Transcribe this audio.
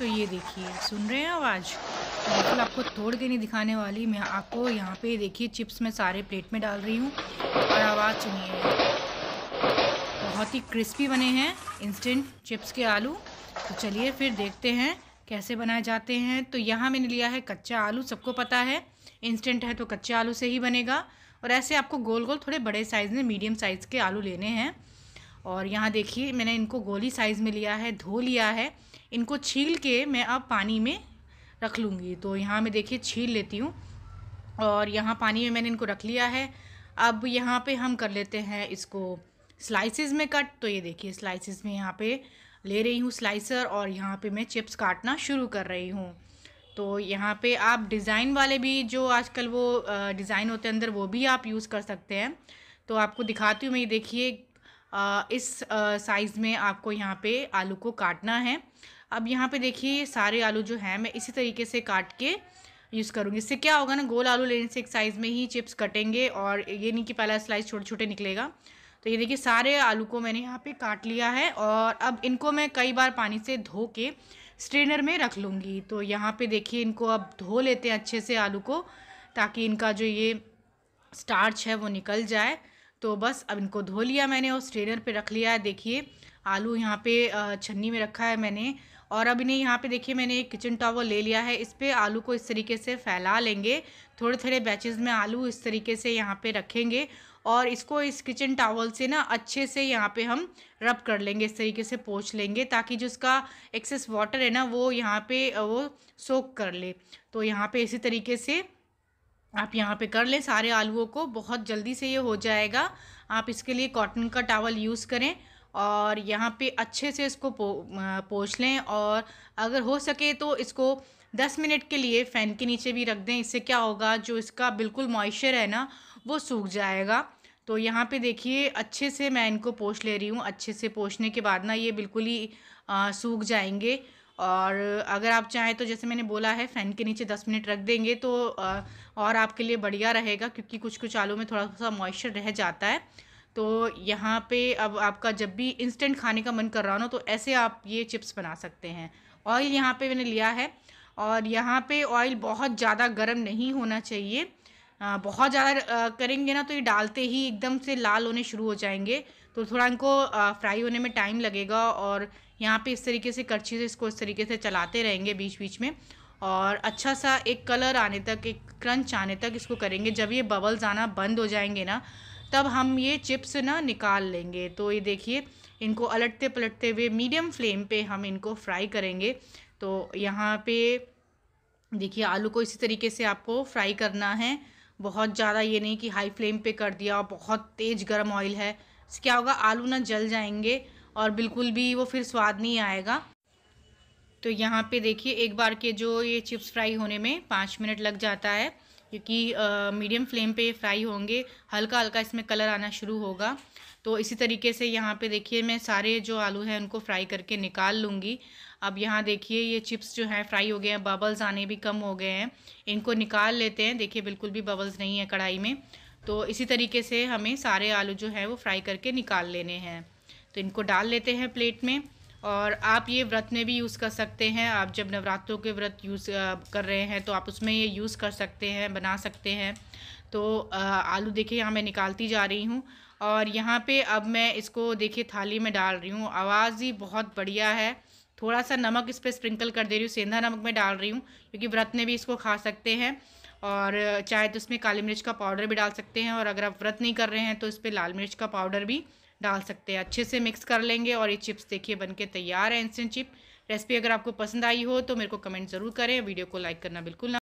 तो ये देखिए सुन रहे हैं आवाज़ बिल्कुल तो आपको तोड़ के नहीं दिखाने वाली मैं आपको यहाँ पे देखिए चिप्स में सारे प्लेट में डाल रही हूँ और आवाज़ सुनिए बहुत ही क्रिस्पी बने हैं इंस्टेंट चिप्स के आलू तो चलिए फिर देखते हैं कैसे बनाए जाते हैं तो यहाँ मैंने लिया है कच्चा आलू सबको पता है इंस्टेंट है तो कच्चे आलू से ही बनेगा और ऐसे आपको गोल गोल थोड़े बड़े साइज़ में मीडियम साइज़ के आलू लेने हैं और यहाँ देखिए मैंने इनको गोली साइज़ में लिया है धो लिया है इनको छील के मैं अब पानी में रख लूँगी तो यहाँ मैं देखिए छील लेती हूँ और यहाँ पानी में मैंने इनको रख लिया है अब यहाँ पे हम कर लेते हैं इसको स्लाइसिस में कट तो ये देखिए स्लाइसिस में यहाँ पे ले रही हूँ स्लाइसर और यहाँ पे मैं चिप्स काटना शुरू कर रही हूँ तो यहाँ पे आप डिज़ाइन वाले भी जो आजकल वो डिज़ाइन होते हैं अंदर वो भी आप यूज़ कर सकते हैं तो आपको दिखाती हूँ मैं ये देखिए इस साइज़ में आपको यहाँ पर आलू को काटना है अब यहाँ पे देखिए ये सारे आलू जो हैं मैं इसी तरीके से काट के यूज़ करूँगी इससे क्या होगा ना गोल आलू लेने से एक साइज़ में ही चिप्स कटेंगे और ये नहीं कि पहला स्लाइस छोटे छोटे निकलेगा तो ये देखिए सारे आलू को मैंने यहाँ पे काट लिया है और अब इनको मैं कई बार पानी से धो के स्ट्रेनर में रख लूँगी तो यहाँ पे देखिए इनको अब धो लेते हैं अच्छे से आलू को ताकि इनका जो ये स्टार्च है वो निकल जाए तो बस अब इनको धो लिया मैंने और स्ट्रेनर पे रख लिया है देखिए आलू यहाँ पे छन्नी में रखा है मैंने और अब इन्हें यहाँ पे देखिए मैंने एक किचन टॉवल ले लिया है इस पर आलू को इस तरीके से फैला लेंगे थोड़े थोड़े बैचेस में आलू इस तरीके से यहाँ पे रखेंगे और इसको इस किचन टावल से ना अच्छे से यहाँ पे हम रब कर लेंगे इस तरीके से पोछ लेंगे ताकि जो इसका एक्सेस वाटर है ना वो यहाँ पे वो सोक कर ले तो यहाँ पे इसी तरीके से आप यहाँ पे कर लें सारे आलूओं को बहुत जल्दी से ये हो जाएगा आप इसके लिए कॉटन का टावल यूज़ करें और यहाँ पे अच्छे से इसको पोछ लें और अगर हो सके तो इसको 10 मिनट के लिए फ़ैन के नीचे भी रख दें इससे क्या होगा जो इसका बिल्कुल मॉइस्चर है ना वो सूख जाएगा तो यहाँ पे देखिए अच्छे से मैं इनको पोछ ले रही हूँ अच्छे से पोछने के बाद ना ये बिल्कुल ही सूख जाएंगे और अगर आप चाहें तो जैसे मैंने बोला है फ़ैन के नीचे दस मिनट रख देंगे तो और आपके लिए बढ़िया रहेगा क्योंकि कुछ कुछ आलू में थोड़ा सा मॉइस्चर रह जाता है तो यहाँ पे अब आपका जब भी इंस्टेंट खाने का मन कर रहा हो ना तो ऐसे आप ये चिप्स बना सकते हैं ऑयल यहाँ पे मैंने लिया है और यहाँ पे ऑयल बहुत ज़्यादा गर्म नहीं होना चाहिए आ, बहुत ज़्यादा करेंगे ना तो ये डालते ही एकदम से लाल होने शुरू हो जाएंगे तो थोड़ा इनको फ्राई होने में टाइम लगेगा और यहाँ पे इस तरीके से करछी से इसको इस तरीके से चलाते रहेंगे बीच बीच में और अच्छा सा एक कलर आने तक एक क्रंच आने तक इसको करेंगे जब ये बबल्स आना बंद हो जाएंगे ना तब हम ये चिप्स ना निकाल लेंगे तो ये देखिए इनको अलटते पलटते हुए मीडियम फ्लेम पे हम इनको फ्राई करेंगे तो यहाँ पे देखिए आलू को इसी तरीके से आपको फ्राई करना है बहुत ज़्यादा ये नहीं कि हाई फ्लेम पे कर दिया और बहुत तेज़ गर्म ऑयल है इससे क्या होगा आलू ना जल जाएंगे और बिल्कुल भी वो फिर स्वाद नहीं आएगा तो यहाँ पे देखिए एक बार के जो ये चिप्स फ्राई होने में पाँच मिनट लग जाता है क्योंकि मीडियम फ्लेम पे फ्राई होंगे हल्का हल्का इसमें कलर आना शुरू होगा तो इसी तरीके से यहाँ पे देखिए मैं सारे जो आलू हैं उनको फ्राई करके निकाल लूँगी अब यहाँ देखिए ये चिप्स जो हैं फ्राई हो गए हैं बबल्स आने भी कम हो गए हैं इनको निकाल लेते हैं देखिए बिल्कुल भी बबल्स नहीं है कढ़ाई में तो इसी तरीके से हमें सारे आलू जो हैं वो फ्राई करके निकाल लेने हैं तो इनको डाल लेते हैं प्लेट में और आप ये व्रत में भी यूज़ कर सकते हैं आप जब नवरात्रों के व्रत यूज़ कर रहे हैं तो आप उसमें ये यूज़ कर सकते हैं बना सकते हैं तो आलू देखिए यहाँ मैं निकालती जा रही हूँ और यहाँ पे अब मैं इसको देखिए थाली में डाल रही हूँ आवाज़ ही बहुत बढ़िया है थोड़ा सा नमक इस पर स्प्रिंकल कर दे रही हूँ सेंधा नमक में डाल रही हूँ क्योंकि व्रत में भी इसको खा सकते हैं और चाहे तो इसमें काली मिर्च का पाउडर भी डाल सकते हैं और अगर आप व्रत नहीं कर रहे हैं तो इस पर लाल मिर्च का पाउडर भी डाल सकते हैं अच्छे से मिक्स कर लेंगे और ये चिप्स देखिए बन तैयार है इंस्टेंट चिप रेसिपी अगर आपको पसंद आई हो तो मेरे को कमेंट ज़रूर करें वीडियो को लाइक करना बिल्कुल ना